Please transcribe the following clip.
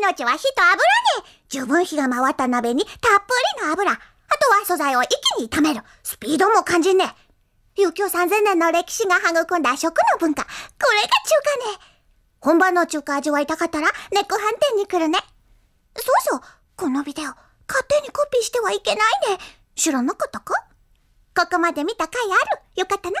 命は火と油に、十分火が回った鍋にたっぷりの油、あとは素材を一気に炒める。スピードも感じね。有給3000年の歴史が育んだ食の文化、これが中華ね。本場の中華味わいたかったら、ネック飯店に来るね。そうそう、このビデオ、勝手にコピーしてはいけないね。知らなかったかここまで見た回ある。よかったな。